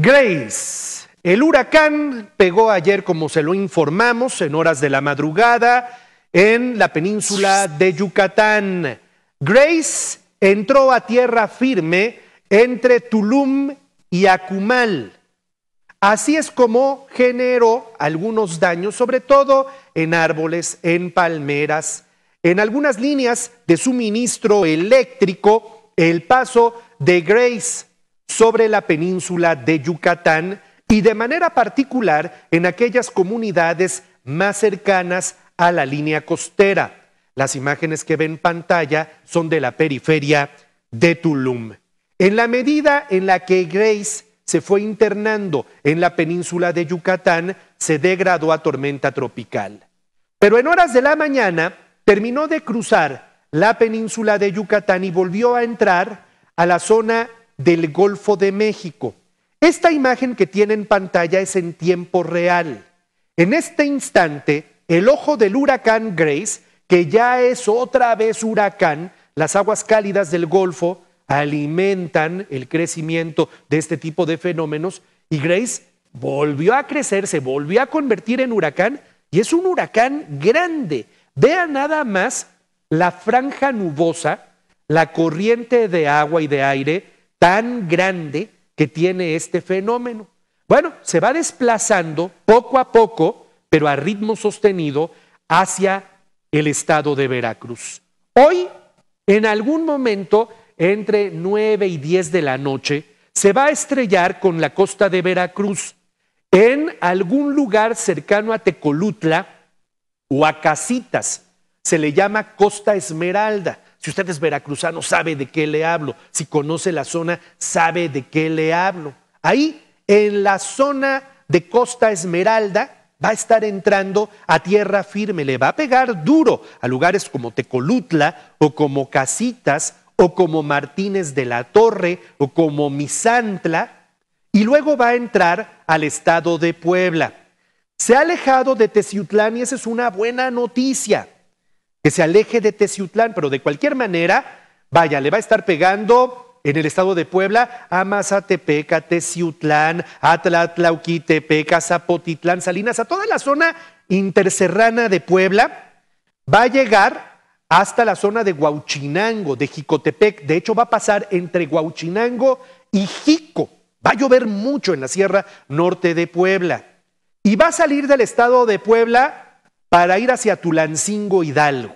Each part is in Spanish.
Grace, el huracán pegó ayer, como se lo informamos, en horas de la madrugada en la península de Yucatán. Grace entró a tierra firme entre Tulum y Acumal. Así es como generó algunos daños, sobre todo en árboles, en palmeras, en algunas líneas de suministro eléctrico. El paso de Grace sobre la península de Yucatán y de manera particular en aquellas comunidades más cercanas a la línea costera. Las imágenes que ven pantalla son de la periferia de Tulum. En la medida en la que Grace se fue internando en la península de Yucatán, se degradó a tormenta tropical. Pero en horas de la mañana terminó de cruzar la península de Yucatán y volvió a entrar a la zona del Golfo de México. Esta imagen que tiene en pantalla es en tiempo real. En este instante, el ojo del huracán Grace, que ya es otra vez huracán, las aguas cálidas del Golfo alimentan el crecimiento de este tipo de fenómenos y Grace volvió a crecer, se volvió a convertir en huracán y es un huracán grande. Vea nada más la franja nubosa, la corriente de agua y de aire tan grande que tiene este fenómeno. Bueno, se va desplazando poco a poco, pero a ritmo sostenido, hacia el estado de Veracruz. Hoy, en algún momento, entre 9 y 10 de la noche, se va a estrellar con la costa de Veracruz en algún lugar cercano a Tecolutla o a Casitas. Se le llama Costa Esmeralda. Si usted es veracruzano, sabe de qué le hablo. Si conoce la zona, sabe de qué le hablo. Ahí, en la zona de Costa Esmeralda, va a estar entrando a tierra firme, le va a pegar duro a lugares como Tecolutla o como Casitas o como Martínez de la Torre o como Misantla y luego va a entrar al estado de Puebla. Se ha alejado de Teciutlán y esa es una buena noticia que se aleje de Teciutlán, pero de cualquier manera, vaya, le va a estar pegando en el estado de Puebla, a Mazatepeca, Teciutlán, a Zapotitlán, Salinas, a toda la zona interserrana de Puebla, va a llegar hasta la zona de guauchinango de Jicotepec. De hecho, va a pasar entre guauchinango y Jico. Va a llover mucho en la sierra norte de Puebla. Y va a salir del estado de Puebla para ir hacia Tulancingo Hidalgo.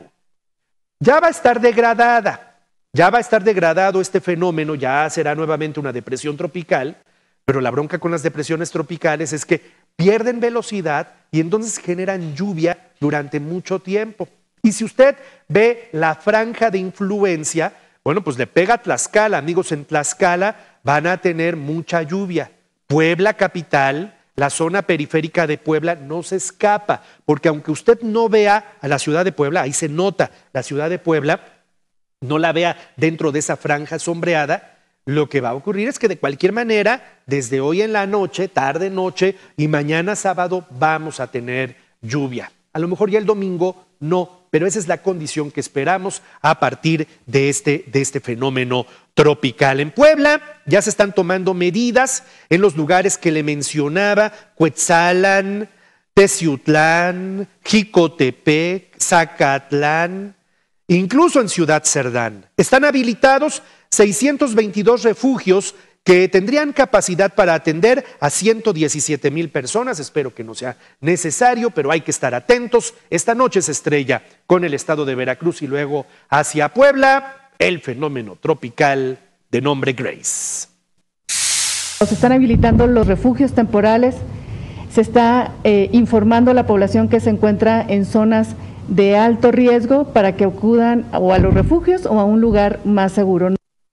Ya va a estar degradada, ya va a estar degradado este fenómeno, ya será nuevamente una depresión tropical, pero la bronca con las depresiones tropicales es que pierden velocidad y entonces generan lluvia durante mucho tiempo. Y si usted ve la franja de influencia, bueno, pues le pega a Tlaxcala, amigos, en Tlaxcala van a tener mucha lluvia. Puebla capital, la zona periférica de Puebla no se escapa, porque aunque usted no vea a la ciudad de Puebla, ahí se nota, la ciudad de Puebla no la vea dentro de esa franja sombreada, lo que va a ocurrir es que de cualquier manera, desde hoy en la noche, tarde noche y mañana sábado, vamos a tener lluvia. A lo mejor ya el domingo no, pero esa es la condición que esperamos a partir de este, de este fenómeno tropical. En Puebla ya se están tomando medidas en los lugares que le mencionaba, Cuetzalan, Teciutlán, Jicotepec, Zacatlán, incluso en Ciudad Cerdán. Están habilitados 622 refugios que tendrían capacidad para atender a 117 mil personas. Espero que no sea necesario, pero hay que estar atentos. Esta noche se estrella con el estado de Veracruz y luego hacia Puebla el fenómeno tropical de nombre Grace. Se están habilitando los refugios temporales, se está eh, informando a la población que se encuentra en zonas de alto riesgo para que acudan o a los refugios o a un lugar más seguro.